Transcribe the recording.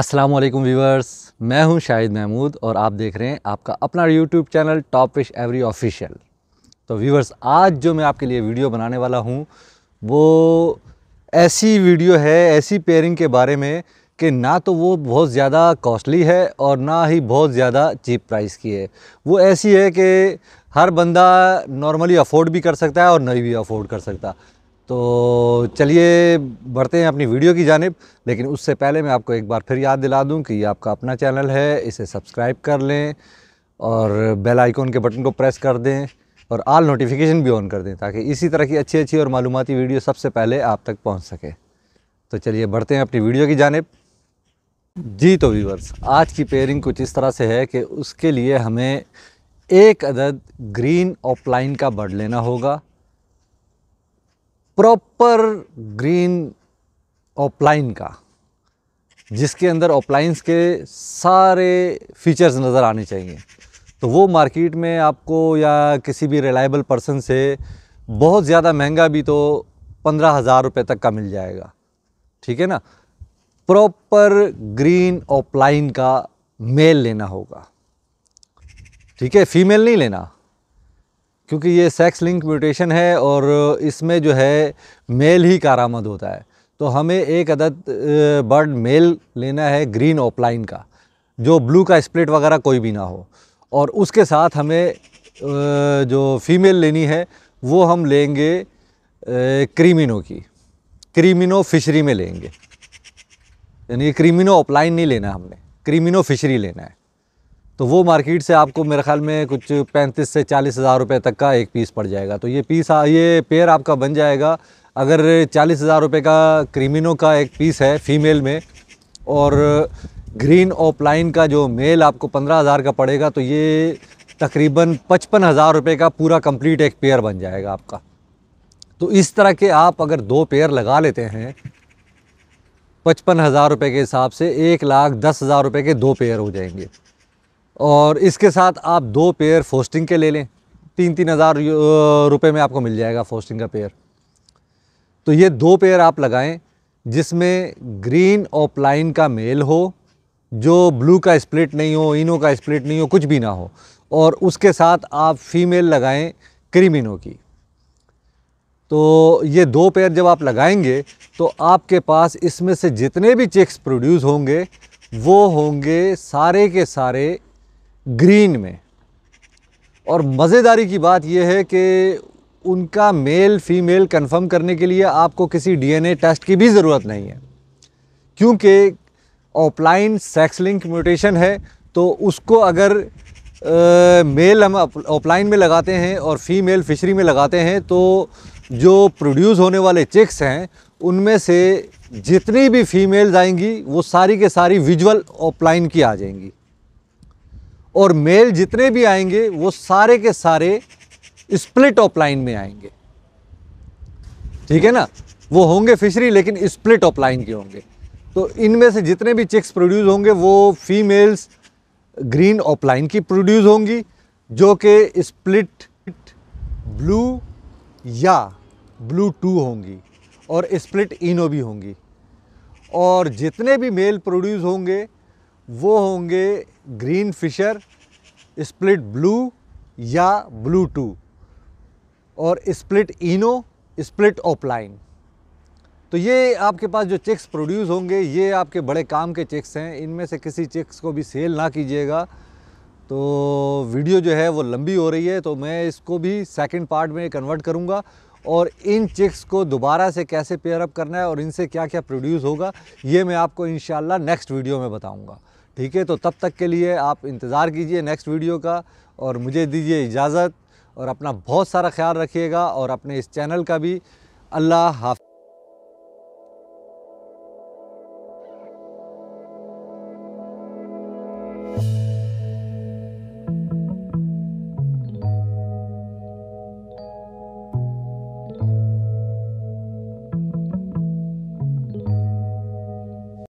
अस्सलाम वालेकुम व्यूवर्स मैं हूं शाहिद महमूद और आप देख रहे हैं आपका अपना YouTube channel top fish every official तो व्यूवर्स आज जो मैं आपके लिए वीडियो बनाने वाला हूं वो ऐसी वीडियो है ऐसी पेयरिंग के बारे में कि ना तो वो बहुत ज़्यादा कॉस्टली है और ना ही बहुत ज़्यादा चीप प्राइस की है वो ऐसी है कि हर बंदा नॉर्मली अफोर्ड भी कर सकता है और नहीं भी अफोर्ड कर सकता तो चलिए बढ़ते हैं अपनी वीडियो की जानब लेकिन उससे पहले मैं आपको एक बार फिर याद दिला दूं कि ये आपका अपना चैनल है इसे सब्सक्राइब कर लें और बेल आइकॉन के बटन को प्रेस कर दें और आल नोटिफिकेशन भी ऑन कर दें ताकि इसी तरह की अच्छी अच्छी और मालूमती वीडियो सबसे पहले आप तक पहुँच सके तो चलिए बढ़ते हैं अपनी वीडियो की जानब जी तो व्यूवर्स आज की पेयरिंग कुछ इस तरह से है कि उसके लिए हमें एक अदद ग्रीन ऑफलाइन का बर्ड लेना होगा प्रॉपर ग्रीन ऑपलाइन का जिसके अंदर ऑपलाइंस के सारे फीचर्स नज़र आने चाहिए तो वो मार्केट में आपको या किसी भी रिलायबल पर्सन से बहुत ज़्यादा महंगा भी तो पंद्रह हज़ार रुपये तक का मिल जाएगा ठीक है ना प्रॉपर ग्रीन ऑपलाइन का मेल लेना होगा ठीक है फीमेल नहीं लेना क्योंकि ये सेक्स लिंक म्यूटेशन है और इसमें जो है मेल ही कारामद होता है तो हमें एक अदद बर्ड मेल लेना है ग्रीन ओपलाइन का जो ब्लू का स्प्लिट वगैरह कोई भी ना हो और उसके साथ हमें जो फीमेल लेनी है वो हम लेंगे क्रीमिनो की क्रीमिनो फिशरी में लेंगे यानी क्रीमिनो ओपलाइन नहीं लेना हमने क्रीमिनो फिशरी लेना है तो वो मार्केट से आपको मेरे ख्याल में कुछ पैंतीस से चालीस हज़ार रुपये तक का एक पीस पड़ जाएगा तो ये पीस ये पेयर आपका बन जाएगा अगर चालीस हज़ार रुपये का क्रीमिनो का एक पीस है फीमेल में और ग्रीन लाइन का जो मेल आपको पंद्रह हज़ार का पड़ेगा तो ये तकरीबन पचपन हज़ार रुपये का पूरा कंप्लीट एक पेयर बन जाएगा आपका तो इस तरह के आप अगर दो पेयर लगा लेते हैं पचपन हज़ार रुपये के हिसाब से एक लाख दस हज़ार रुपये के दो पेयर हो जाएंगे और इसके साथ आप दो पेयर फोस्टिंग के ले लें तीन तीन हज़ार रुपये में आपको मिल जाएगा फोस्टिंग का पेयर तो ये दो पेयर आप लगाएं जिसमें ग्रीन और प्लाइन का मेल हो जो ब्लू का स्प्लिट नहीं हो इनो का स्प्लिट नहीं हो कुछ भी ना हो और उसके साथ आप फीमेल लगाएं क्रीमिनो की तो ये दो पेयर जब आप लगाएंगे तो आपके पास इसमें से जितने भी चेक्स प्रोड्यूस होंगे वो होंगे सारे के सारे ग्रीन में और मज़ेदारी की बात यह है कि उनका मेल फीमेल कंफर्म करने के लिए आपको किसी डीएनए टेस्ट की भी ज़रूरत नहीं है क्योंकि ऑफलाइन सेक्स लिंक म्यूटेशन है तो उसको अगर आ, मेल हम ऑफलाइन में लगाते हैं और फीमेल फिशरी में लगाते हैं तो जो प्रोड्यूस होने वाले चिक्स हैं उनमें से जितनी भी फीमेल्स आएंगी वो सारी के सारी विजुअल ऑफलाइन की आ जाएंगी और मेल जितने भी आएंगे वो सारे के सारे स्प्लिट ऑफ लाइन में आएंगे ठीक है ना वो होंगे फिशरी लेकिन स्प्लिट ऑफ लाइन के होंगे तो इनमें से जितने भी चिक्स प्रोड्यूस होंगे वो फीमेल्स ग्रीन ऑफ लाइन की प्रोड्यूस होंगी जो कि स्प्लिट ब्लू या ब्लू टू होंगी और स्प्लिट इनो भी होंगी और जितने भी मेल प्रोड्यूस होंगे वो होंगे ग्रीन फिशर स्प्लिट ब्लू या ब्लू टू और स्प्लिट इनो स्प्लिट ऑपलाइन तो ये आपके पास जो चेक्स प्रोड्यूस होंगे ये आपके बड़े काम के चेक्स हैं इनमें से किसी चेक्स को भी सेल ना कीजिएगा तो वीडियो जो है वो लंबी हो रही है तो मैं इसको भी सेकंड पार्ट में कन्वर्ट करूँगा और इन चेक्स को दोबारा से कैसे पेयरअप करना है और इनसे क्या क्या प्रोड्यूस होगा ये मैं आपको इन नेक्स्ट वीडियो में बताऊँगा ठीक है तो तब तक के लिए आप इंतज़ार कीजिए नेक्स्ट वीडियो का और मुझे दीजिए इजाज़त और अपना बहुत सारा ख्याल रखिएगा और अपने इस चैनल का भी अल्लाह हाफ